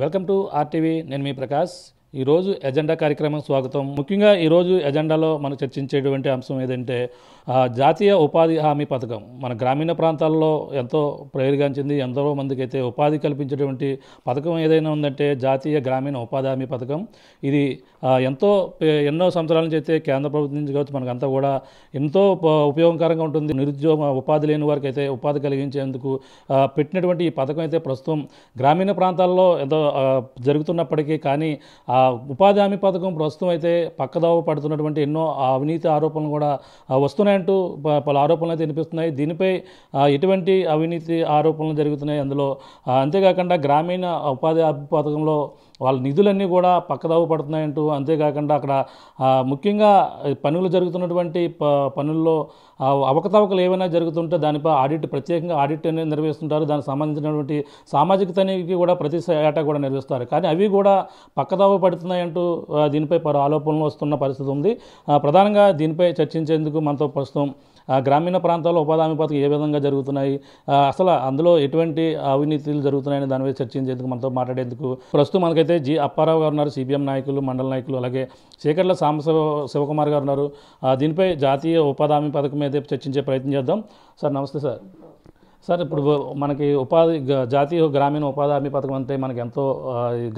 welcome to RTV నేను మీ ప్రకాష్ ఈరోజు agenda కార్యక్రమం స్వాగతం ముఖ్యంగా ఈరోజు ఎజెండాలో మనం చర్చించేటువంటి అంశం ఏదంటే జాతీయ ఉపాధి హామీ పథకం మన గ్రామీణ ప్రాంతాల్లో ఎంతో ప్రయోగాంచింది ఎంతో మందికి అయితే ఉపాధి కల్పించేటువంటి పథకం ఏదైనా ఉందంటే జాతీయ గ్రామీణ ఉపాధి హామీ పథకం ఇది ఎంతో ఎన్నో సంవత్సరాల నుంచి అయితే కేంద్ర ప్రభుత్వం నుంచి కావచ్చు మనకంతా కూడా ఎంతో ఉపయోగకరంగా ఉంటుంది నిరుద్యోగ ఉపాధి లేని వారికి అయితే ఉపాధి కలిగించేందుకు పెట్టినటువంటి ఈ పథకం అయితే ప్రస్తుతం గ్రామీణ ప్రాంతాల్లో ఎంతో జరుగుతున్నప్పటికీ కానీ ఉపాధి హామీ పథకం ప్రస్తుతం అయితే పక్కదావ పడుతున్నటువంటి ఎన్నో అవినీతి ఆరోపణలు కూడా వస్తున్నాయంటూ పలు ఆరోపణలు అయితే వినిపిస్తున్నాయి దీనిపై ఎటువంటి అవినీతి ఆరోపణలు జరుగుతున్నాయి అందులో అంతేకాకుండా గ్రామీణ ఉపాధి హామీ పథకంలో వాళ్ళ నిధులన్నీ కూడా పక్కదావు పడుతున్నాయంటూ అంతేకాకుండా అక్కడ ముఖ్యంగా పనులు జరుగుతున్నటువంటి ప పనుల్లో అవకతవకలు ఏమైనా జరుగుతుంటే దానిపై ఆడిట్ ప్రత్యేకంగా ఆడిట్ అనేది నిర్వహిస్తుంటారు దానికి సంబంధించినటువంటి సామాజిక తనిఖీ కూడా ప్రతి ఏటా కూడా నిర్వహిస్తారు కానీ అవి కూడా పక్కదావ పడుతున్నాయంటూ దీనిపై పలు ఆలోపనలు వస్తున్న పరిస్థితి ఉంది ప్రధానంగా దీనిపై చర్చించేందుకు మనతో ప్రస్తుతం గ్రామీణ ప్రాంతాల్లో ఉపాధి హామీ పథకం ఏ విధంగా జరుగుతున్నాయి అసలు అందులో ఎటువంటి అవినీతులు జరుగుతున్నాయని దాని మీద చర్చించేందుకు మనతో మాట్లాడేందుకు ప్రస్తుతం మనకైతే జి అప్పారావు గారు ఉన్నారు సిపిఎం నాయకులు మండల నాయకులు అలాగే శేఖర్ల సామ శివకుమార్ గారు ఉన్నారు దీనిపై జాతీయ ఉపాధి హామీ పథకం మీద చర్చించే ప్రయత్నం చేద్దాం సార్ నమస్తే సార్ సార్ ఇప్పుడు మనకి ఉపాధి జాతీయ గ్రామీణ ఉపాధి హామీ పథకం అంటే మనకి ఎంతో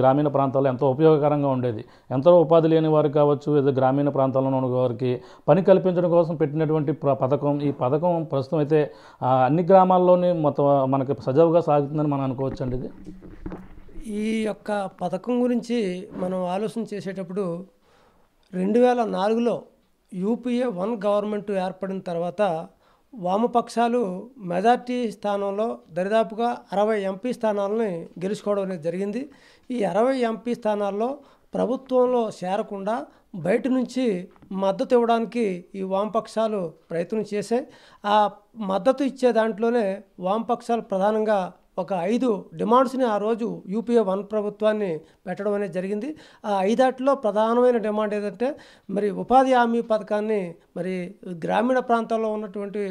గ్రామీణ ప్రాంతాల్లో ఎంతో ఉపయోగకరంగా ఉండేది ఎంతో ఉపాధి లేని వారికి కావచ్చు ఏదో గ్రామీణ ప్రాంతాల్లో ఉన్న వారికి పని కల్పించడం కోసం పెట్టినటువంటి పథకం ఈ పథకం ప్రస్తుతం అయితే అన్ని గ్రామాల్లోనే మొత్తం మనకి సజావుగా సాగుతుందని మనం అనుకోవచ్చండి ఇది ఈ యొక్క పథకం గురించి మనం ఆలోచన చేసేటప్పుడు రెండు వేల నాలుగులో యూపీఏ వన్ గవర్నమెంట్ ఏర్పడిన తర్వాత వామపక్షాలు మెజార్టీ స్థానంలో దరిదాపుగా అరవై ఎంపీ స్థానాలని గెలుచుకోవడం అనేది జరిగింది ఈ అరవై ఎంపీ స్థానాల్లో ప్రభుత్వంలో చేరకుండా బయట నుంచి మద్దతు ఇవ్వడానికి ఈ వామపక్షాలు ప్రయత్నం చేశాయి ఆ మద్దతు ఇచ్చే దాంట్లోనే వామపక్షాలు ప్రధానంగా ఒక ఐదు డిమాండ్స్ని ఆ రోజు యూపీఏ వన్ ప్రభుత్వాన్ని పెట్టడం అనేది జరిగింది ఆ ఐదాటిలో ప్రధానమైన డిమాండ్ ఏదంటే మరి ఉపాధి హామీ పథకాన్ని మరి గ్రామీణ ప్రాంతాల్లో ఉన్నటువంటి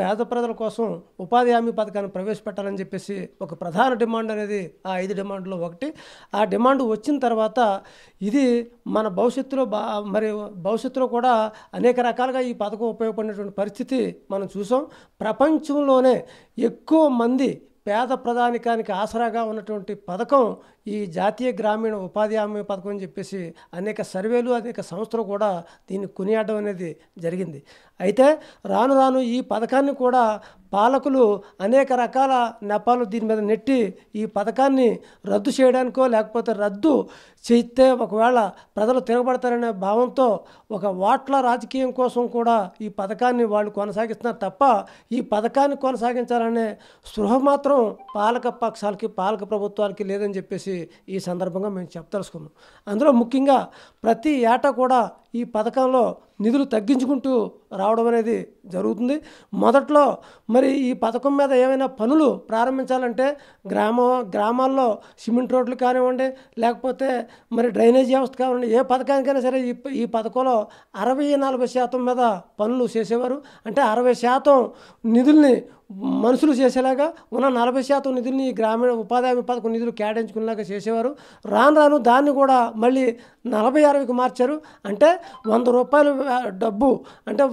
పేద ప్రజల కోసం ఉపాధి హామీ పథకాన్ని ప్రవేశపెట్టాలని చెప్పేసి ఒక ప్రధాన డిమాండ్ అనేది ఆ ఐదు డిమాండ్లో ఒకటి ఆ డిమాండ్ వచ్చిన తర్వాత ఇది మన భవిష్యత్తులో బా మరి భవిష్యత్తులో కూడా అనేక రకాలుగా ఈ పథకం ఉపయోగపడినటువంటి పరిస్థితి మనం చూసాం ప్రపంచంలోనే ఎక్కువ మంది పేద ప్రధానికానికి ఆసరాగా ఉన్నటువంటి పథకం ఈ జాతీయ గ్రామీణ ఉపాధి హామీ పథకం అని చెప్పేసి అనేక సర్వేలు అనేక సంస్థలు కూడా దీన్ని కొనియాడడం అనేది జరిగింది అయితే రాను రాను ఈ పథకాన్ని కూడా పాలకులు అనేక రకాల నెపాలు దీని మీద నెట్టి ఈ పథకాన్ని రద్దు చేయడానికో లేకపోతే రద్దు చేస్తే ఒకవేళ ప్రజలు తిరగబడతారనే భావంతో ఒక వాట్ల రాజకీయం కోసం కూడా ఈ పథకాన్ని వాళ్ళు కొనసాగిస్తున్నారు తప్ప ఈ పథకాన్ని కొనసాగించాలనే స్పృహ మాత్రం పాలక పక్షాలకి పాలక ప్రభుత్వాలకి లేదని చెప్పేసి ఈ సందర్భంగా మేము చెప్పదలుచుకున్నాం అందులో ముఖ్యంగా ప్రతి ఏటా కూడా ఈ పథకంలో నిధులు తగ్గించుకుంటూ రావడం అనేది జరుగుతుంది మొదట్లో మరి ఈ పథకం మీద ఏమైనా పనులు ప్రారంభించాలంటే గ్రామ గ్రామాల్లో సిమెంట్ రోడ్లు కానివ్వండి లేకపోతే మరి డ్రైనేజ్ వ్యవస్థ కానివ్వండి ఏ పథకానికైనా సరే ఈ ఈ పథకంలో అరవై నలభై శాతం మీద పనులు చేసేవారు అంటే అరవై శాతం నిధుల్ని మనుషులు చేసేలాగా ఉన్న నలభై శాతం నిధుల్ని గ్రామీణ ఉపాధి హామీ పథకం నిధులు కేటాయించుకునేలాగా చేసేవారు రాను రాను దాన్ని కూడా మళ్ళీ నలభై అరవైకి మార్చారు అంటే వంద రూపాయలు డబ్బు అంటే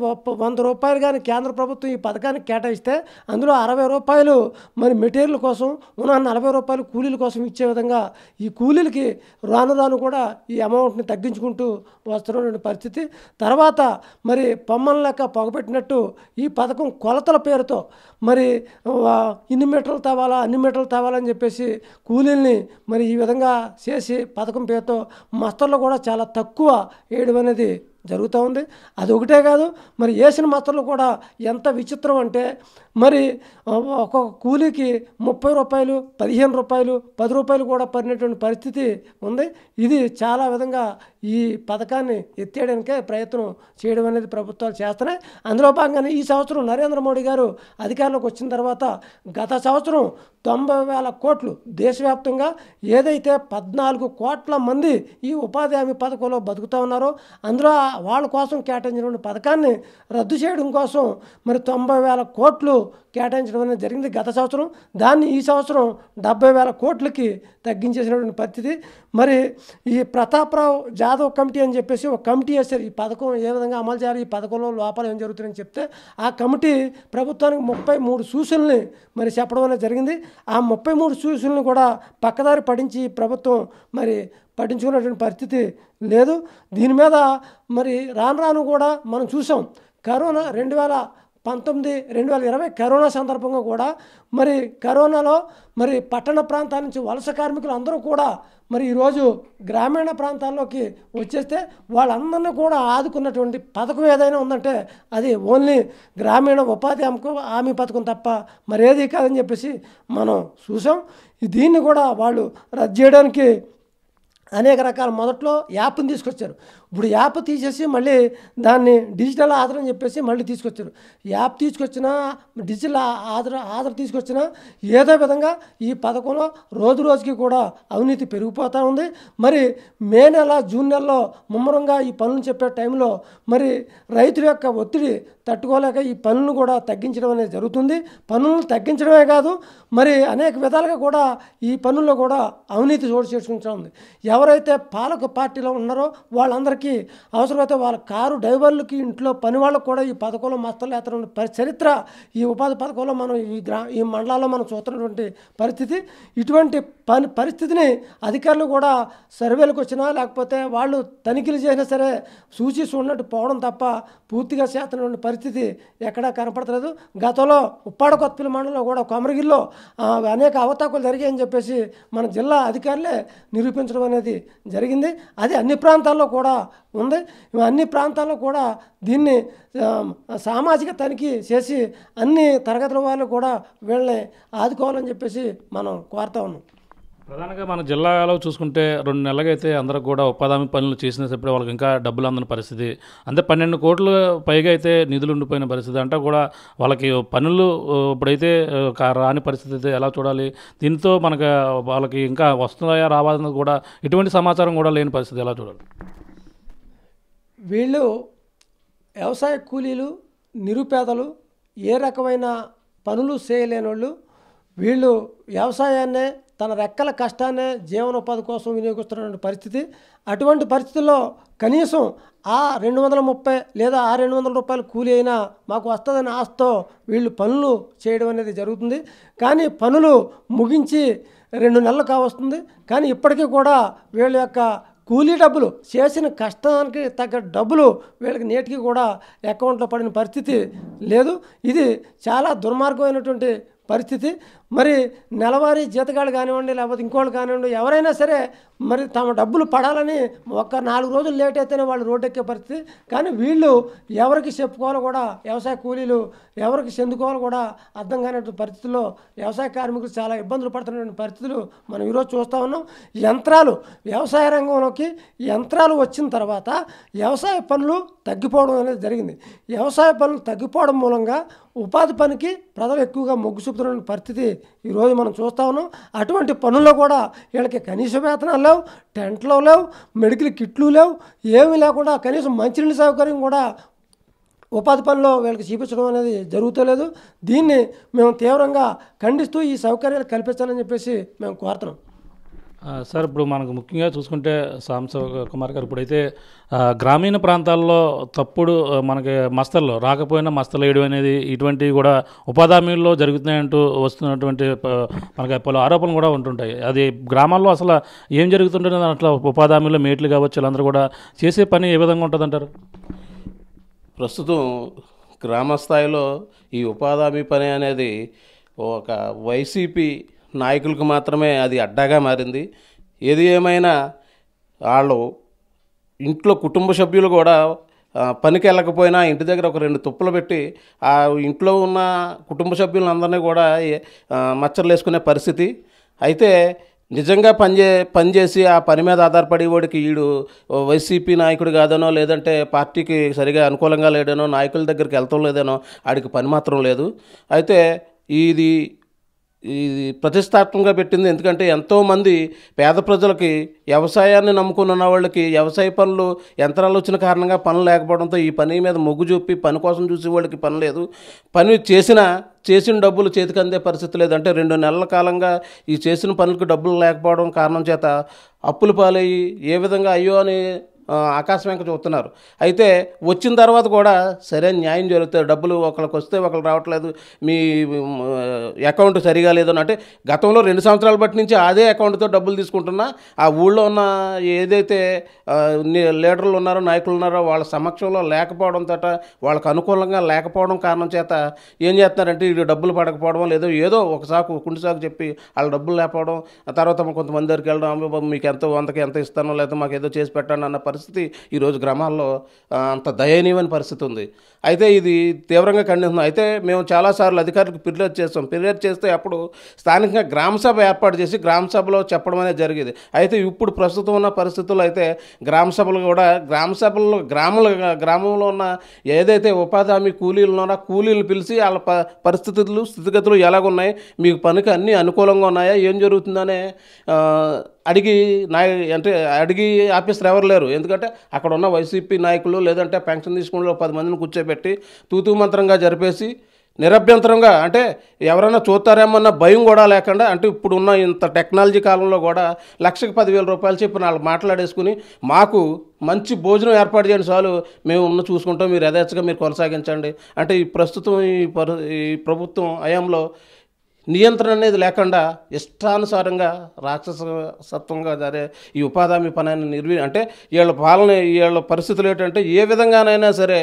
వంద రూపాయలు కానీ కేంద్ర ప్రభుత్వం ఈ పథకానికి కేటాయిస్తే అందులో అరవై రూపాయలు మరి మెటీరియల్ కోసం ఉన్న నలభై రూపాయలు కూలీల కోసం ఇచ్చే విధంగా ఈ కూలీలకి రాను రాను కూడా ఈ అమౌంట్ని తగ్గించుకుంటూ వస్తున్నటువంటి పరిస్థితి తర్వాత మరి పొమ్మల లెక్క పొగపెట్టినట్టు ఈ పథకం కొలతల పేరుతో మరి ఇన్ని మీటర్లు తేవాలా అన్ని మీటర్లు తేవాలని చెప్పేసి కూలీల్ని మరి ఈ విధంగా చేసి పథకం పేరుతో మస్తర్లు కూడా చాలా తక్కువ వేయడం అనేది జరుగుతూ ఉంది అది ఒకటే కాదు మరి వేసిన మాత్రలు కూడా ఎంత విచిత్రం అంటే మరి ఒక్కొక్క కూలీకి ముప్పై రూపాయలు పదిహేను రూపాయలు పది రూపాయలు కూడా పడినటువంటి పరిస్థితి ఉంది ఇది చాలా విధంగా ఈ పథకాన్ని ఎత్తేయడానికే ప్రయత్నం చేయడం అనేది ప్రభుత్వాలు చేస్తున్నాయి అందులో భాగంగానే ఈ సంవత్సరం నరేంద్ర మోడీ గారు అధికారంలోకి వచ్చిన తర్వాత గత సంవత్సరం తొంభై వేల కోట్లు దేశవ్యాప్తంగా ఏదైతే పద్నాలుగు కోట్ల మంది ఈ ఉపాధి హామీ పథకంలో బతుకుతూ ఉన్నారో అందులో వాళ్ళ కోసం కేటాయించిన పథకాన్ని రద్దు చేయడం కోసం మరి తొంభై వేల కోట్లు కేటాయించడం అనేది జరిగింది గత సంవత్సరం దాన్ని ఈ సంవత్సరం డెబ్బై వేల కోట్లకి తగ్గించేసినటువంటి పరిస్థితి మరి ఈ ప్రతాపరావు జాదవ్ కమిటీ అని చెప్పేసి ఒక కమిటీ వేశారు ఈ పథకం ఏ విధంగా అమలు చేయాలి ఈ పథకంలో లోపాలు ఏం జరుగుతున్నాయని చెప్తే ఆ కమిటీ ప్రభుత్వానికి ముప్పై మూడు సూచనల్ని మరి చెప్పడం అనేది జరిగింది ఆ ముప్పై మూడు సూచనలు కూడా పక్కదారి పడించి ప్రభుత్వం మరి పట్టించుకున్నటువంటి పరిస్థితి లేదు దీని మీద మరి రాను రాను కూడా మనం చూసాం కరోనా రెండు వేల పంతొమ్మిది రెండు వేల ఇరవై కరోనా సందర్భంగా కూడా మరి కరోనాలో మరి పట్టణ ప్రాంతాల నుంచి వలస కార్మికులు అందరూ కూడా మరి ఈరోజు గ్రామీణ ప్రాంతాల్లోకి వచ్చేస్తే వాళ్ళందరినీ కూడా ఆదుకున్నటువంటి పథకం ఏదైనా ఉందంటే అది ఓన్లీ గ్రామీణ ఉపాధి అమ్మకు హామీ పథకం తప్ప మరేది కాదని చెప్పేసి మనం చూసాం దీన్ని కూడా వాళ్ళు రద్దు చేయడానికి అనేక రకాల మొదట్లో యాప్ని తీసుకొచ్చారు ఇప్పుడు యాప్ తీసేసి మళ్ళీ దాన్ని డిజిటల్ ఆధార్ అని చెప్పేసి మళ్ళీ తీసుకొచ్చారు యాప్ తీసుకొచ్చినా డిజిటల్ ఆధార్ ఆధార్ తీసుకొచ్చినా ఏదో విధంగా ఈ పథకంలో రోజు రోజుకి కూడా అవినీతి పెరిగిపోతూ ఉంది మరి మే నెల జూన్ నెలలో ముమ్మరంగా ఈ పనులు చెప్పే టైంలో మరి రైతుల యొక్క ఒత్తిడి తట్టుకోలేక ఈ పనులను కూడా తగ్గించడం అనేది జరుగుతుంది పనులను తగ్గించడమే కాదు మరి అనేక విధాలుగా కూడా ఈ పనుల్లో కూడా అవినీతి చోటు చేసుకుంటూ ఉంది ఎవరైతే పాలక పార్టీలో ఉన్నారో వాళ్ళందరికీ అవసరమైతే వాళ్ళ కారు డ్రైవర్లకి ఇంట్లో పని వాళ్ళకు కూడా ఈ పథకంలో మస్తలు ఎత్తడం చరిత్ర ఈ ఉపాధి పథకంలో మనం ఈ గ్రా ఈ మండలాల్లో మనం చూస్తున్నటువంటి పరిస్థితి ఇటువంటి పని పరిస్థితిని అధికారులు కూడా సర్వేలకు వచ్చినా లేకపోతే వాళ్ళు తనిఖీలు చేసినా సరే సూచి చూడనట్టు పోవడం తప్ప పూర్తిగా చేస్తున్నటువంటి పరిస్థితి ఎక్కడా కనపడలేదు గతంలో ఉప్పాడ కొత్తపల్లి మండలంలో కూడా కొమరగిరిలో అనేక అవతాకులు జరిగాయని చెప్పేసి మన జిల్లా అధికారులే నిరూపించడం అనేది అనేది జరిగింది అది అన్ని ప్రాంతాల్లో కూడా ఉంది అన్ని ప్రాంతాల్లో కూడా దీన్ని సామాజిక తనిఖీ చేసి అన్ని తరగతుల వాళ్ళు కూడా వీళ్ళని ఆదుకోవాలని చెప్పేసి మనం కోరుతా ఉన్నాం ప్రధానంగా మన జిల్లాలో చూసుకుంటే రెండు నెలలకైతే అందరూ కూడా ఉపాధి పనులు చేసినప్పుడు వాళ్ళకి ఇంకా డబ్బులు అందని పరిస్థితి అంటే పన్నెండు కోట్ల పైగా అయితే నిధులు ఉండిపోయిన పరిస్థితి అంటే కూడా వాళ్ళకి పనులు ఇప్పుడైతే రాని పరిస్థితి అయితే ఎలా చూడాలి దీంతో మనకు వాళ్ళకి ఇంకా వస్తున్నాయా రావాలన్నది కూడా ఎటువంటి సమాచారం కూడా లేని పరిస్థితి ఎలా చూడాలి వీళ్ళు వ్యవసాయ కూలీలు నిరుపేదలు ఏ రకమైన పనులు చేయలేని వాళ్ళు వీళ్ళు వ్యవసాయాన్నే తన రెక్కల కష్టాన్ని జీవనోపాధి కోసం వినియోగిస్తున్నటువంటి పరిస్థితి అటువంటి పరిస్థితుల్లో కనీసం ఆ రెండు వందల ముప్పై లేదా ఆ రెండు వందల రూపాయలు కూలి అయినా మాకు వస్తుందని ఆశతో వీళ్ళు పనులు చేయడం అనేది జరుగుతుంది కానీ పనులు ముగించి రెండు నెలలు కావస్తుంది కానీ ఇప్పటికీ కూడా వీళ్ళ యొక్క కూలీ డబ్బులు చేసిన కష్టానికి తగ్గ డబ్బులు వీళ్ళకి నేటికి కూడా అకౌంట్లో పడిన పరిస్థితి లేదు ఇది చాలా దుర్మార్గమైనటువంటి పరిస్థితి మరి నెలవారీ జీతగాళ్ళు కానివ్వండి లేకపోతే ఇంకోళ్ళు కానివ్వండి ఎవరైనా సరే మరి తమ డబ్బులు పడాలని ఒక్క నాలుగు రోజులు లేట్ అయితేనే వాళ్ళు రోడ్డెక్కే పరిస్థితి కానీ వీళ్ళు ఎవరికి చెప్పుకోవాలో కూడా వ్యవసాయ కూలీలు ఎవరికి చెందుకోవాలో కూడా అర్థం కానటువంటి పరిస్థితుల్లో వ్యవసాయ కార్మికులు చాలా ఇబ్బందులు పడుతున్నటువంటి పరిస్థితులు మనం ఈరోజు చూస్తూ ఉన్నాం యంత్రాలు వ్యవసాయ రంగంలోకి యంత్రాలు వచ్చిన తర్వాత వ్యవసాయ పనులు తగ్గిపోవడం అనేది జరిగింది వ్యవసాయ పనులు తగ్గిపోవడం మూలంగా ఉపాధి పనికి ప్రజలు ఎక్కువగా మొగ్గు చూపుతున్న పరిస్థితి ఈరోజు మనం చూస్తా ఉన్నాం అటువంటి పనుల్లో కూడా వీళ్ళకి కనీస వేతనాలు లేవు టెంట్లు లేవు మెడికల్ కిట్లు లేవు ఏమీ లేకుండా కనీసం మంచినీళ్ళ సౌకర్యం కూడా ఉపాధి పనిలో వీళ్ళకి చూపించడం అనేది జరుగుతలేదు దీన్ని మేము తీవ్రంగా ఖండిస్తూ ఈ సౌకర్యాలు కల్పించాలని చెప్పేసి మేము కోరుతున్నాం సార్ ఇప్పుడు మనకు ముఖ్యంగా చూసుకుంటే సాంస కుమార్ గారు ఇప్పుడైతే గ్రామీణ ప్రాంతాల్లో తప్పుడు మనకి మస్తల్లో రాకపోయినా మస్తలు వేయడం అనేది ఇటువంటివి కూడా ఉపాధామీల్లో జరుగుతున్నాయంటూ వస్తున్నటువంటి మనకి పలు ఆరోపణలు కూడా ఉంటుంటాయి అది గ్రామాల్లో అసలు ఏం జరుగుతుంటుంది అట్లా ఉపాధామీల్లో మేట్లు కావచ్చు వాళ్ళందరూ కూడా చేసే పని ఏ విధంగా ఉంటుందంటారు ప్రస్తుతం గ్రామ స్థాయిలో ఈ ఉపాధామీ పని అనేది ఒక వైసీపీ నాయకులకు మాత్రమే అది అడ్డాగా మారింది ఏది ఏమైనా వాళ్ళు ఇంట్లో కుటుంబ సభ్యులు కూడా పనికి వెళ్ళకపోయినా ఇంటి దగ్గర ఒక రెండు తుప్పలు పెట్టి ఆ ఇంట్లో ఉన్న కుటుంబ సభ్యులందరినీ కూడా మచ్చర్లు వేసుకునే పరిస్థితి అయితే నిజంగా పనిచే పనిచేసి ఆ పని మీద ఆధారపడి వాడికి వీడు వైసీపీ నాయకుడు కాదనో లేదంటే పార్టీకి సరిగా అనుకూలంగా లేడనో నాయకుల దగ్గరికి వెళ్తాం లేదనో ఆడికి పని మాత్రం లేదు అయితే ఇది ఇది ప్రతిష్టాత్మకంగా పెట్టింది ఎందుకంటే ఎంతోమంది పేద ప్రజలకి వ్యవసాయాన్ని నమ్ముకుని ఉన్న వాళ్ళకి వ్యవసాయ పనులు యంత్రాలు వచ్చిన కారణంగా పనులు లేకపోవడంతో ఈ పని మీద మొగ్గు చూపి పని కోసం చూసి వాళ్ళకి పని లేదు పని చేసినా చేసిన డబ్బులు చేతికి అందే పరిస్థితి లేదంటే రెండు నెలల కాలంగా ఈ చేసిన పనులకు డబ్బులు లేకపోవడం కారణం చేత అప్పులు పాలయ్యి ఏ విధంగా అయ్యో అని ఆకాశం వెంక చూస్తున్నారు అయితే వచ్చిన తర్వాత కూడా సరైన న్యాయం జరుగుతుంది డబ్బులు ఒకరికి వస్తే ఒకరు రావట్లేదు మీ అకౌంట్ సరిగా లేదు అంటే గతంలో రెండు సంవత్సరాల బట్టి నుంచి అదే అకౌంట్తో డబ్బులు తీసుకుంటున్నా ఆ ఊళ్ళో ఉన్న ఏదైతే లీడర్లు ఉన్నారో నాయకులు ఉన్నారో వాళ్ళ సమక్షంలో లేకపోవడం తట వాళ్ళకు అనుకూలంగా లేకపోవడం కారణం చేత ఏం చేస్తున్నారంటే వీడు డబ్బులు పడకపోవడం లేదో ఏదో ఒక సాకు కుండి సాకు చెప్పి వాళ్ళ డబ్బులు లేకపోవడం తర్వాత కొంతమంది దగ్గరికి వెళ్ళడం మీకు ఎంతో వందకి ఎంత ఇస్తానో లేదా మాకు ఏదో చేసి పెట్టండి అన్న పరిస్థితి పరిస్థితి ఈరోజు గ్రామాల్లో అంత దయనీయమైన పరిస్థితి ఉంది అయితే ఇది తీవ్రంగా ఖండిస్తున్నాం అయితే మేము చాలాసార్లు అధికారులకు ఫిర్యాదు చేస్తాం ఫిర్యాదు చేస్తే అప్పుడు స్థానికంగా గ్రామ సభ ఏర్పాటు చేసి గ్రామ సభలో చెప్పడం అనేది జరిగేది అయితే ఇప్పుడు ప్రస్తుతం ఉన్న పరిస్థితుల్లో అయితే గ్రామ సభలు కూడా గ్రామ సభల్లో గ్రామంలో ఉన్న ఏదైతే ఉపాధి హామీ కూలీలు ఉన్నారో కూలీలు పిలిచి వాళ్ళ పరిస్థితులు స్థితిగతులు ఎలాగున్నాయి మీకు పనికి అన్నీ అనుకూలంగా ఉన్నాయా ఏం జరుగుతుందనే అడిగి నాయ అంటే అడిగి ఆఫీసర్ ఎవరు లేరు ఎందుకంటే అక్కడ ఉన్న వైసీపీ నాయకులు లేదంటే పెన్షన్ తీసుకునే పది మందిని కూర్చోబెట్టి పెట్టి తూతూ మంత్రంగా జరిపేసి నిరభ్యంతరంగా అంటే ఎవరైనా చూస్తారేమన్న భయం కూడా లేకుండా అంటే ఇప్పుడున్న ఇంత టెక్నాలజీ కాలంలో కూడా లక్షకు పదివేల రూపాయలు చెప్పి వాళ్ళు మాట్లాడేసుకుని మాకు మంచి భోజనం ఏర్పాటు చేయండి చాలు మేము ఉన్న చూసుకుంటాం మీరు యథేచ్ఛగా మీరు కొనసాగించండి అంటే ఈ ప్రస్తుతం ఈ ఈ ప్రభుత్వం హయాంలో నియంత్రణ అనేది లేకుండా ఇష్టానుసారంగా రాక్షస సత్వంగా జరే ఈ ఉపాధామి పనాన్ని నిర్వీ అంటే వీళ్ళ పాలన వీళ్ళ పరిస్థితులు ఏంటంటే ఏ విధంగానైనా సరే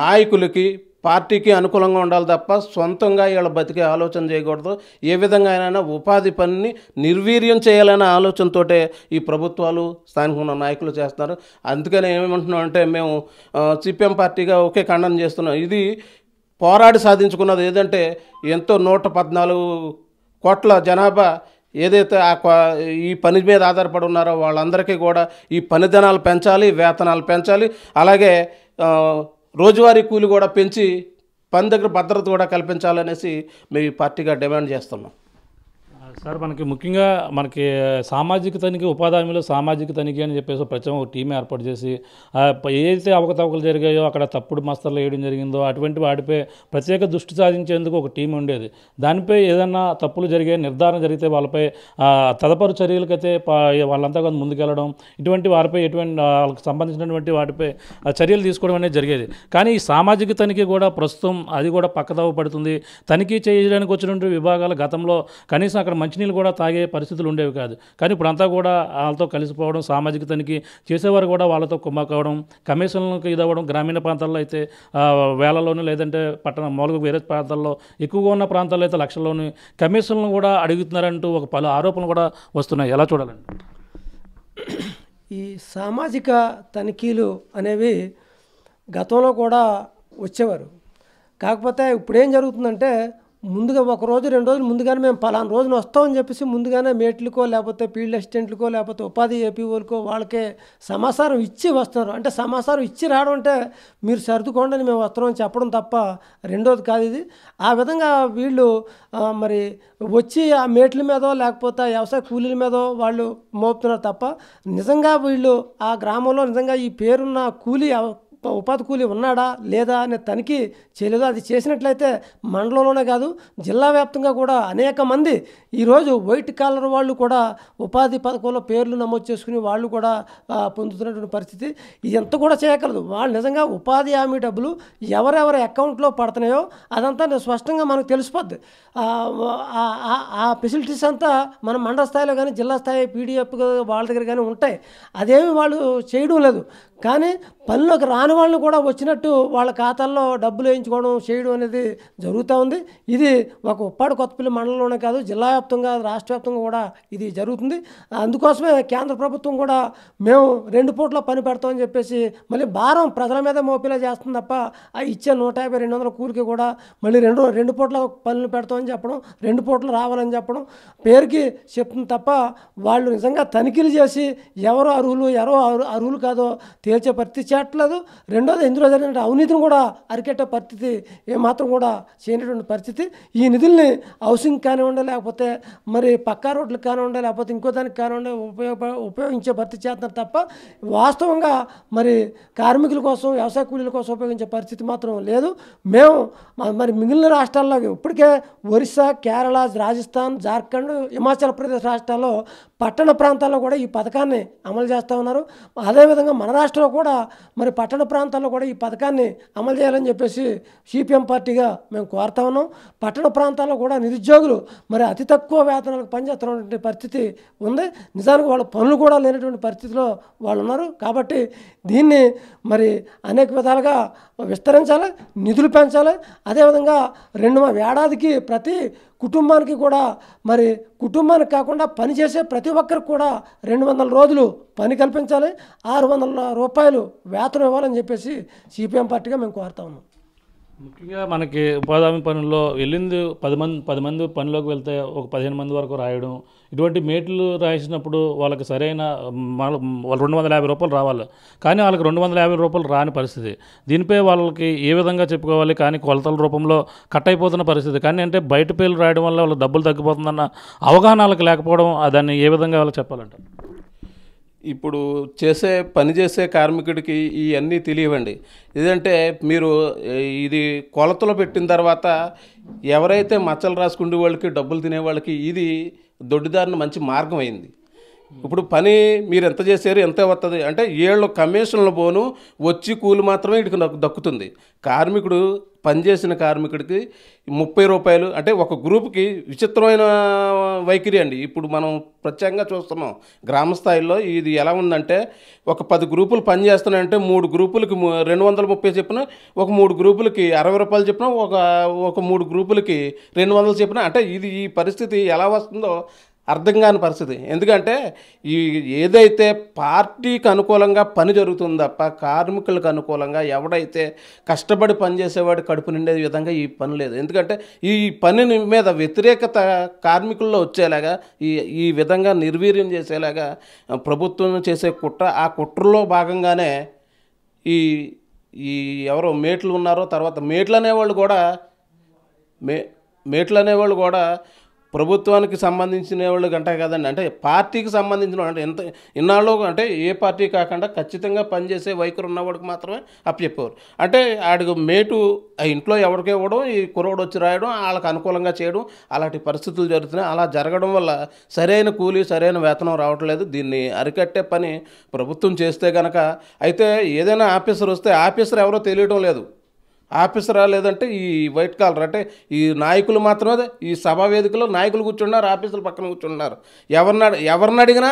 నాయకులకి పార్టీకి అనుకూలంగా ఉండాలి తప్ప సొంతంగా వీళ్ళ బతికే ఆలోచన చేయకూడదు ఏ విధంగా అయినా ఉపాధి పనిని నిర్వీర్యం చేయాలనే ఆలోచనతోటే ఈ ప్రభుత్వాలు స్థానికంగా నాయకులు చేస్తున్నారు అందుకని ఏమంటున్నాం అంటే మేము సిపిఎం పార్టీగా ఒకే ఖండన చేస్తున్నాం ఇది పోరాడి సాధించుకున్నది ఏదంటే ఎంతో నూట పద్నాలుగు కోట్ల జనాభా ఏదైతే ఆ ఈ పని మీద ఆధారపడి ఉన్నారో వాళ్ళందరికీ కూడా ఈ పనిదనాలు పెంచాలి వేతనాలు పెంచాలి అలాగే రోజువారీ కూలి కూడా పెంచి పని దగ్గర భద్రత కూడా కల్పించాలనేసి మేము ఈ పార్టీగా డిమాండ్ చేస్తున్నాం సార్ మనకి ముఖ్యంగా మనకి సామాజిక తనిఖీ ఉపాధి హామీలో సామాజిక తనిఖీ అని చెప్పేసి ప్రత్యేక ఒక టీం ఏర్పాటు చేసి ఏదైతే అవకతవకలు జరిగాయో అక్కడ తప్పుడు మస్తర్లు వేయడం జరిగిందో అటువంటి వాటిపై ప్రత్యేక దృష్టి సాధించేందుకు ఒక టీం ఉండేది దానిపై ఏదైనా తప్పులు జరిగే నిర్ధారణ జరిగితే వాళ్ళపై తదపరు చర్యలకైతే వాళ్ళంతా కొంత ముందుకెళ్ళడం ఇటువంటి వారిపై ఎటువంటి వాళ్ళకి సంబంధించినటువంటి వాటిపై చర్యలు తీసుకోవడం అనేది జరిగేది కానీ ఈ సామాజిక తనిఖీ కూడా ప్రస్తుతం అది కూడా పక్కదవ పడుతుంది తనిఖీ చేయడానికి వచ్చినటువంటి విభాగాలు గతంలో కనీసం అక్కడ మంచినీళ్ళు కూడా తాగే పరిస్థితులు ఉండేవి కాదు కానీ ఇప్పుడంతా కూడా వాళ్ళతో కలిసిపోవడం సామాజిక తనిఖీ చేసేవారు కూడా వాళ్ళతో కుమ్మకవడం కమిషన్లకు ఇదవ్వడం గ్రామీణ ప్రాంతాల్లో అయితే వేలలోనూ లేదంటే పట్టణ మౌలిక వేరే ప్రాంతాల్లో ఎక్కువగా ఉన్న ప్రాంతాల్లో అయితే లక్షల్లోని కమిషన్లు కూడా అడుగుతున్నారంటూ ఒక పలు ఆరోపణలు కూడా వస్తున్నాయి ఎలా చూడాలండి ఈ సామాజిక తనిఖీలు అనేవి గతంలో కూడా వచ్చేవారు కాకపోతే ఇప్పుడు ఏం జరుగుతుందంటే ముందుగా ఒక రోజు రెండు రోజులు ముందుగానే మేము పలానా రోజున వస్తామని చెప్పేసి ముందుగానే మేట్లకో లేకపోతే ఫీల్డ్ అసిస్టెంట్లకో లేకపోతే ఉపాధి ఏపీఓలకో వాళ్ళకే సమాచారం ఇచ్చి వస్తున్నారు అంటే సమాచారం ఇచ్చి రావడం అంటే మీరు సర్దుకోండి మేము వస్తామని చెప్పడం తప్ప రెండోది కాదు ఇది ఆ విధంగా వీళ్ళు మరి వచ్చి ఆ మేట్ల మీదో లేకపోతే వ్యవసాయ కూలీల మీదో వాళ్ళు మోపుతున్నారు తప్ప నిజంగా వీళ్ళు ఆ గ్రామంలో నిజంగా ఈ పేరున్న కూలీ ఉపాధి కూలీ ఉన్నాడా లేదా అనే తనిఖీ చేయలేదు అది చేసినట్లయితే మండలంలోనే కాదు జిల్లా వ్యాప్తంగా కూడా అనేక మంది ఈరోజు వైట్ కాలర్ వాళ్ళు కూడా ఉపాధి పథకంలో పేర్లు నమోదు చేసుకుని వాళ్ళు కూడా పొందుతున్నటువంటి పరిస్థితి ఎంత కూడా చేయగలదు వాళ్ళు నిజంగా ఉపాధి హామీ డబ్బులు ఎవరెవరి అకౌంట్లో పడుతున్నాయో అదంతా స్పష్టంగా మనకు తెలిసిపోద్ది ఆ ఫెసిలిటీస్ అంతా మన మండల స్థాయిలో కానీ జిల్లా స్థాయి పీడిఎఫ్ వాళ్ళ దగ్గర కానీ ఉంటాయి అదేమి వాళ్ళు చేయడం లేదు కానీ పనిలోకి రాని వాళ్ళు కూడా వచ్చినట్టు వాళ్ళ ఖాతాల్లో డబ్బులు వేయించుకోవడం చేయడం అనేది జరుగుతూ ఉంది ఇది ఒక ఉప్పాడు కొత్తపల్లి మండలంలోనే కాదు జిల్లా వ్యాప్తంగా రాష్ట్ర వ్యాప్తంగా కూడా ఇది జరుగుతుంది అందుకోసమే కేంద్ర ప్రభుత్వం కూడా మేము రెండు పూట్ల పని పెడతామని చెప్పేసి మళ్ళీ భారం ప్రజల మీద మోపిలా చేస్తుంది తప్ప ఆ ఇచ్చే నూట యాభై రెండు వందల కూలికి కూడా మళ్ళీ రెండు రెండు పూట్ల పనులు పెడతామని చెప్పడం రెండు పూట్లు రావాలని చెప్పడం పేరుకి చెప్తుంది తప్ప వాళ్ళు నిజంగా తనిఖీలు చేసి ఎవరు అర్హులు ఎవరో అర్హులు కాదో తేల్చే పరిస్థితి చేయట్లేదు రెండోది ఇందులో జరిగిన అవినీతిని కూడా అరికెట్టే పరిస్థితి ఏమాత్రం కూడా చేయనటువంటి పరిస్థితి ఈ నిధుల్ని హౌసింగ్ కానివ్వండి లేకపోతే మరి పక్కా రోడ్లకు కానివ్వండి లేకపోతే ఇంకో దానికి కానివ్వండి ఉపయోగ ఉపయోగించే పరిస్థితి చేస్తున్నారు తప్ప వాస్తవంగా మరి కార్మికుల కోసం వ్యవసాయ కూలీల కోసం ఉపయోగించే పరిస్థితి మాత్రం లేదు మేము మరి మిగిలిన రాష్ట్రాల్లో ఇప్పటికే ఒరిస్సా కేరళ రాజస్థాన్ జార్ఖండ్ హిమాచల్ ప్రదేశ్ రాష్ట్రాల్లో పట్టణ ప్రాంతాల్లో కూడా ఈ పథకాన్ని అమలు చేస్తూ ఉన్నారు అదేవిధంగా మన రాష్ట్రం రాష్ట్రంలో కూడా మరి పట్టణ ప్రాంతాల్లో కూడా ఈ పథకాన్ని అమలు చేయాలని చెప్పేసి సిపిఎం పార్టీగా మేము కోరుతా ఉన్నాం పట్టణ ప్రాంతాల్లో కూడా నిరుద్యోగులు మరి అతి తక్కువ వేతనాలకు పనిచేస్తున్నటువంటి పరిస్థితి ఉంది నిజానికి వాళ్ళ పనులు కూడా లేనటువంటి పరిస్థితిలో వాళ్ళు ఉన్నారు కాబట్టి దీన్ని మరి అనేక విధాలుగా విస్తరించాలి నిధులు పెంచాలి అదేవిధంగా రెండు ఏడాదికి ప్రతి కుటుంబానికి కూడా మరి కుటుంబానికి కాకుండా పనిచేసే ప్రతి ఒక్కరికి కూడా రెండు వందల రోజులు పని కల్పించాలి ఆరు వందల రూపాయలు వేతనం ఇవ్వాలని చెప్పేసి సిపిఎం పార్టీగా మేము కోరుతా ఉన్నాం ముఖ్యంగా మనకి ఉపాధి పనుల్లో వెళ్ళింది పది మంది పది మంది పనిలోకి వెళ్తే ఒక పదిహేను మంది వరకు రాయడం ఇటువంటి మేట్లు రాసినప్పుడు వాళ్ళకి సరైన వాళ్ళు రెండు వందల యాభై రూపాయలు రావాలి కానీ వాళ్ళకి రెండు వందల యాభై రూపాయలు రాని పరిస్థితి దీనిపై వాళ్ళకి ఏ విధంగా చెప్పుకోవాలి కానీ కొలతల రూపంలో కట్ అయిపోతున్న పరిస్థితి కానీ అంటే బయట పేర్లు రాయడం వల్ల వాళ్ళకి డబ్బులు తగ్గిపోతుందన్న అవగాహన వాళ్ళకి లేకపోవడం దాన్ని ఏ విధంగా వాళ్ళకి చెప్పాలంట ఇప్పుడు చేసే పని చేసే కార్మికుడికి ఇవన్నీ తెలియవండి ఏదంటే మీరు ఇది కొలతలు పెట్టిన తర్వాత ఎవరైతే మచ్చలు రాసుకుండే వాళ్ళకి డబ్బులు తినే వాళ్ళకి ఇది దొడ్డుదారిన మంచి మార్గం అయింది ఇప్పుడు పని మీరు ఎంత చేశారు ఎంత వస్తుంది అంటే ఏళ్ళు కమిషన్ల పోను వచ్చి కూలి మాత్రమే నాకు దక్కుతుంది కార్మికుడు పనిచేసిన కార్మికుడికి ముప్పై రూపాయలు అంటే ఒక గ్రూప్కి విచిత్రమైన వైఖరి అండి ఇప్పుడు మనం ప్రత్యేకంగా చూస్తున్నాం గ్రామ స్థాయిలో ఇది ఎలా ఉందంటే ఒక పది గ్రూపులు పనిచేస్తున్నాయంటే మూడు గ్రూపులకి రెండు వందల ముప్పై చెప్పిన ఒక మూడు గ్రూపులకి అరవై రూపాయలు చెప్పిన ఒక ఒక మూడు గ్రూపులకి రెండు వందలు చెప్పిన అంటే ఇది ఈ పరిస్థితి ఎలా వస్తుందో అర్థం కాని పరిస్థితి ఎందుకంటే ఈ ఏదైతే పార్టీకి అనుకూలంగా పని జరుగుతుంది తప్ప కార్మికులకు అనుకూలంగా ఎవడైతే కష్టపడి పనిచేసేవాడు కడుపు నిండే విధంగా ఈ పని లేదు ఎందుకంటే ఈ పని మీద వ్యతిరేకత కార్మికుల్లో వచ్చేలాగా ఈ ఈ విధంగా నిర్వీర్యం చేసేలాగా ప్రభుత్వం చేసే కుట్ర ఆ కుట్రలో భాగంగానే ఈ ఈ ఎవరో మేట్లు ఉన్నారో తర్వాత మేట్లు అనేవాళ్ళు కూడా మే మేట్లు అనేవాళ్ళు కూడా ప్రభుత్వానికి సంబంధించిన వాళ్ళు గంట కదండి అంటే పార్టీకి సంబంధించిన అంటే ఎంత ఇన్నాళ్ళు అంటే ఏ పార్టీ కాకుండా ఖచ్చితంగా పనిచేసే వైఖరి ఉన్నవాడికి మాత్రమే అప్పచెప్పేవారు అంటే ఆడికి మేటు ఆ ఇంట్లో ఎవరికి ఇవ్వడం ఈ కురవడు వచ్చి రాయడం వాళ్ళకి అనుకూలంగా చేయడం అలాంటి పరిస్థితులు జరుగుతున్నాయి అలా జరగడం వల్ల సరైన కూలీ సరైన వేతనం రావట్లేదు దీన్ని అరికట్టే పని ప్రభుత్వం చేస్తే కనుక అయితే ఏదైనా ఆఫీసర్ వస్తే ఆఫీసర్ ఎవరో తెలియడం లేదు ఆఫీసరా లేదంటే ఈ వైట్ కాలర్ అంటే ఈ నాయకులు మాత్రమే ఈ సభా వేదికలో నాయకులు కూర్చున్నారు ఆఫీసర్లు పక్కన కూర్చున్నారు ఎవరిని ఎవరిని అడిగినా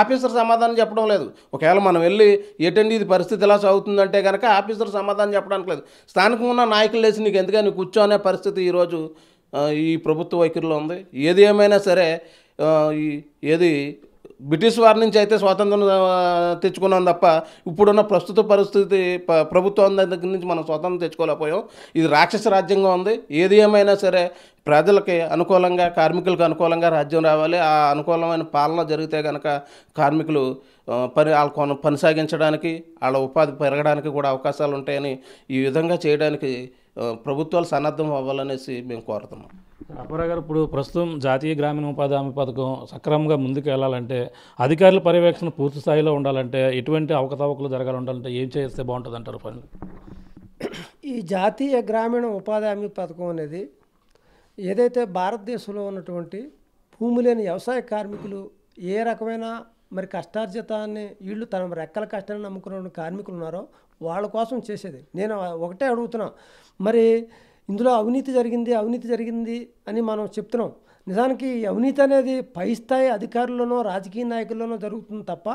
ఆఫీసర్ సమాధానం చెప్పడం లేదు ఒకవేళ మనం వెళ్ళి ఏటండి ఇది పరిస్థితి ఎలా సాగుతుందంటే కనుక ఆఫీసర్ సమాధానం చెప్పడానికి లేదు స్థానికంగా ఉన్న నాయకులు లేచి నీకు ఎందుకని కూర్చో అనే పరిస్థితి ఈరోజు ఈ ప్రభుత్వ వైఖరిలో ఉంది ఏది ఏమైనా సరే ఏది బ్రిటిష్ వారి నుంచి అయితే స్వాతంత్రం తెచ్చుకున్నాం తప్ప ఇప్పుడున్న ప్రస్తుత పరిస్థితి ప్రభుత్వం దగ్గర నుంచి మనం స్వాతంత్రం తెచ్చుకోలేకపోయాం ఇది రాక్షస రాజ్యంగా ఉంది ఏది ఏమైనా సరే ప్రజలకి అనుకూలంగా కార్మికులకు అనుకూలంగా రాజ్యం రావాలి ఆ అనుకూలమైన పాలన జరిగితే కనుక కార్మికులు పని వాళ్ళ కొన సాగించడానికి వాళ్ళ ఉపాధి పెరగడానికి కూడా అవకాశాలు ఉంటాయని ఈ విధంగా చేయడానికి ప్రభుత్వాలు సన్నద్ధం అవ్వాలనేసి మేము కోరుతున్నాం అపరా గారు ఇప్పుడు ప్రస్తుతం జాతీయ గ్రామీణ ఉపాధి హామీ పథకం సక్రమంగా ముందుకు వెళ్ళాలంటే అధికారుల పర్యవేక్షణ పూర్తి స్థాయిలో ఉండాలంటే ఎటువంటి అవకతవకలు జరగాలంటే ఏం చేస్తే బాగుంటుంది అంటారు పనులు ఈ జాతీయ గ్రామీణ ఉపాధి హామీ పథకం అనేది ఏదైతే భారతదేశంలో ఉన్నటువంటి భూమి లేని వ్యవసాయ కార్మికులు ఏ రకమైన మరి కష్టార్జితాన్ని వీళ్ళు తన రెక్కల కష్టాన్ని నమ్ముకున్న కార్మికులు ఉన్నారో వాళ్ళ కోసం చేసేది నేను ఒకటే అడుగుతున్నా మరి ఇందులో అవినీతి జరిగింది అవినీతి జరిగింది అని మనం చెప్తున్నాం నిజానికి అవినీతి అనేది పై స్థాయి అధికారుల్లోనో రాజకీయ నాయకుల్లోనో జరుగుతుంది తప్ప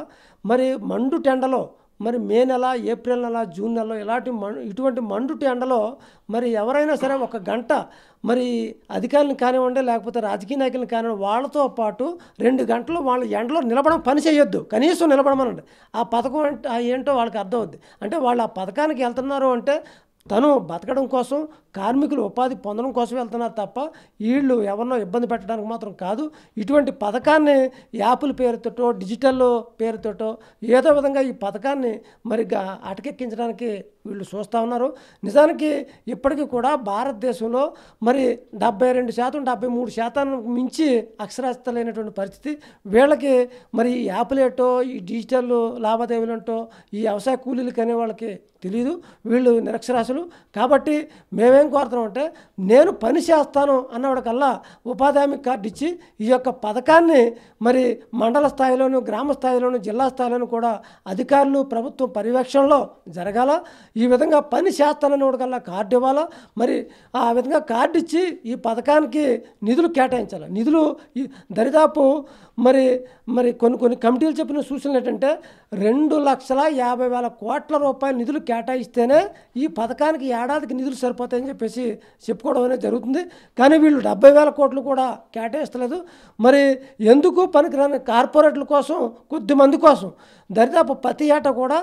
మరి మండు టెండలో మరి మే నెల ఏప్రిల్ నెల జూన్ నెలలో ఇలాంటి ఇటువంటి మండుటి ఎండలో మరి ఎవరైనా సరే ఒక గంట మరి అధికారులను కానివ్వండి లేకపోతే రాజకీయ నాయకులను కానివ్వండి వాళ్ళతో పాటు రెండు గంటలు వాళ్ళ ఎండలో నిలబడం పని చేయొద్దు కనీసం నిలబడమనండి ఆ పథకం అంటే ఏంటో వాళ్ళకి అర్థం అవుద్ది అంటే వాళ్ళు ఆ పథకానికి వెళ్తున్నారు అంటే తను బతకడం కోసం కార్మికులు ఉపాధి పొందడం కోసం వెళ్తున్నారు తప్ప వీళ్ళు ఎవరినో ఇబ్బంది పెట్టడానికి మాత్రం కాదు ఇటువంటి పథకాన్ని యాప్ల పేరుతోటో డిజిటల్ పేరుతోటో ఏదో విధంగా ఈ పథకాన్ని మరిగా అటకెక్కించడానికి వీళ్ళు చూస్తూ ఉన్నారు నిజానికి ఇప్పటికీ కూడా భారతదేశంలో మరి డెబ్బై రెండు శాతం డెబ్బై మూడు శాతానికి మించి అక్షరాస్యత లేనటువంటి పరిస్థితి వీళ్ళకి మరి ఈ యాప్లేటో ఈ డిజిటల్ లావాదేవీలు ఏంటో ఈ వ్యవసాయ కూలీలు అనే వాళ్ళకి తెలియదు వీళ్ళు నిరక్షరాస్యులు కాబట్టి మేమే ఏం కోరుతున్నాం అంటే నేను పని చేస్తాను అన్నవాడికల్లా ఉపాధి హామీ కార్డు ఇచ్చి ఈ యొక్క పథకాన్ని మరి మండల స్థాయిలోను గ్రామ స్థాయిలోను జిల్లా స్థాయిలోను కూడా అధికారులు ప్రభుత్వం పర్యవేక్షణలో జరగాల ఈ విధంగా పని చేస్తానని వాడికల్లా కార్డు ఇవ్వాలా మరి ఆ విధంగా కార్డు ఇచ్చి ఈ పథకానికి నిధులు కేటాయించాలి నిధులు దరిదాపు మరి మరి కొన్ని కొన్ని కమిటీలు చెప్పిన సూచనలు ఏంటంటే రెండు లక్షల యాభై వేల కోట్ల రూపాయల నిధులు కేటాయిస్తేనే ఈ పథకానికి ఏడాదికి నిధులు సరిపోతాయని చెప్పేసి చెప్పుకోవడం అనేది జరుగుతుంది కానీ వీళ్ళు డెబ్బై వేల కోట్లు కూడా కేటాయిస్తలేదు మరి ఎందుకు పనికిరాని కార్పొరేట్ల కోసం మంది కోసం దరిదాపు ప్రతి ఏట కూడా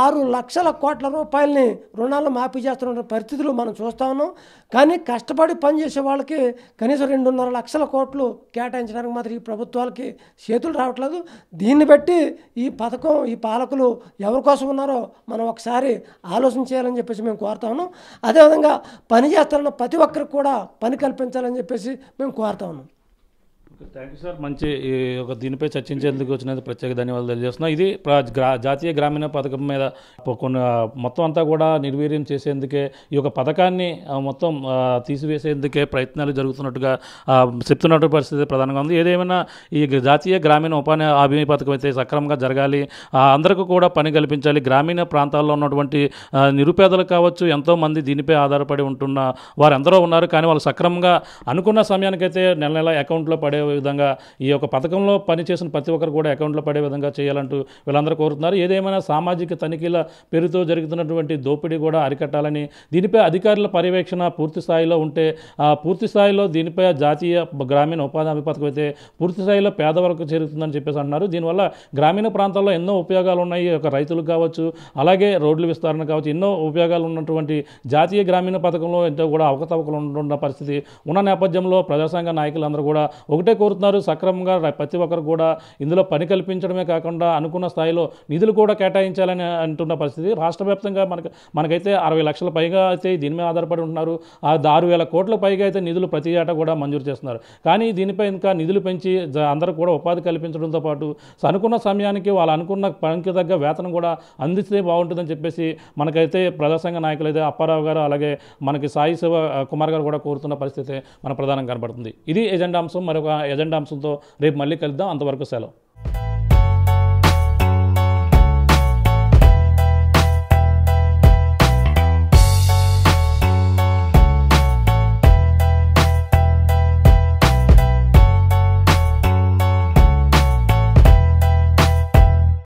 ఆరు లక్షల కోట్ల రూపాయలని రుణాలు మాఫీ చేస్తున్న పరిస్థితులు మనం చూస్తా ఉన్నాం కానీ కష్టపడి పనిచేసే వాళ్ళకి కనీసం రెండున్నర లక్షల కోట్లు కేటాయించడానికి మాత్రం ఈ ప్రభుత్వాలకి చేతులు రావట్లేదు దీన్ని బట్టి ఈ పథకం ఈ పాలకులు ఎవరి కోసం ఉన్నారో మనం ఒకసారి ఆలోచన చేయాలని చెప్పేసి మేము కోరుతా ఉన్నాం అదేవిధంగా పని చేస్తున్న ప్రతి ఒక్కరికి కూడా పని కల్పించాలని చెప్పేసి మేము కోరుతా ఉన్నాం థ్యాంక్ యూ సార్ మంచి ఒక దీనిపై చర్చించేందుకు వచ్చినందుకు ప్రత్యేక ధన్యవాదాలు తెలియజేస్తున్నాం ఇది జాతీయ గ్రామీణ పథకం మీద కొన్ని మొత్తం అంతా కూడా నిర్వీర్యం చేసేందుకే ఈ యొక్క పథకాన్ని మొత్తం తీసివేసేందుకే ప్రయత్నాలు జరుగుతున్నట్టుగా చెప్తున్నట్టు పరిస్థితి ప్రధానంగా ఉంది ఏదేమైనా ఈ జాతీయ గ్రామీణ ఉపాధి అభివృద్ధి పథకం అయితే సక్రమంగా జరగాలి అందరికీ కూడా పని కల్పించాలి గ్రామీణ ప్రాంతాల్లో ఉన్నటువంటి నిరుపేదలు కావచ్చు ఎంతోమంది దీనిపై ఆధారపడి ఉంటున్న ఎందరో ఉన్నారు కానీ వాళ్ళు సక్రమంగా అనుకున్న సమయానికైతే నెల నెల అకౌంట్లో పడే విధంగా ఈ యొక్క పథకంలో పనిచేసిన ప్రతి ఒక్కరు కూడా అకౌంట్లో పడే విధంగా చేయాలంటూ వీళ్ళందరూ కోరుతున్నారు ఏదేమైనా సామాజిక తనిఖీల పేరుతో జరుగుతున్నటువంటి దోపిడీ కూడా అరికట్టాలని దీనిపై అధికారుల పర్యవేక్షణ పూర్తి స్థాయిలో ఉంటే పూర్తి స్థాయిలో దీనిపై జాతీయ గ్రామీణ ఉపాధి హామీ పథకం అయితే పూర్తి స్థాయిలో పేదవరకు చేరుతుందని చెప్పేసి అంటున్నారు దీనివల్ల గ్రామీణ ప్రాంతాల్లో ఎన్నో ఉపయోగాలు ఉన్నాయి ఒక రైతులకు కావచ్చు అలాగే రోడ్లు విస్తరణ కావచ్చు ఎన్నో ఉపయోగాలు ఉన్నటువంటి జాతీయ గ్రామీణ పథకంలో ఎంతో కూడా అవకతవకలు ఉన్న పరిస్థితి ఉన్న నేపథ్యంలో ప్రజాసంఘ నాయకులందరూ కూడా ఒకటే కోరుతున్నారు సక్రమంగా ప్రతి ఒక్కరు కూడా ఇందులో పని కల్పించడమే కాకుండా అనుకున్న స్థాయిలో నిధులు కూడా కేటాయించాలని అంటున్న పరిస్థితి రాష్ట్ర వ్యాప్తంగా మనకు మనకైతే అరవై లక్షల పైగా అయితే దీని మీద ఆధారపడి ఉంటున్నారు ఆ ఆరు వేల కోట్ల పైగా అయితే నిధులు ప్రతి ఏటా కూడా మంజూరు చేస్తున్నారు కానీ దీనిపై ఇంకా నిధులు పెంచి అందరూ కూడా ఉపాధి కల్పించడంతో పాటు అనుకున్న సమయానికి వాళ్ళు అనుకున్న పనికి తగ్గ వేతనం కూడా అందిస్తే బాగుంటుందని చెప్పేసి మనకైతే ప్రజాసంఘ నాయకులు అయితే అప్పారావు గారు అలాగే మనకి సాయి శివ కుమార్ గారు కూడా కోరుతున్న పరిస్థితి మన ప్రధానం కనబడుతుంది ఇది ఎజెండా అంశం మరొక ఎజెండా అంశంతో రేపు మళ్ళీ కలుద్దాం అంతవరకు సెలవు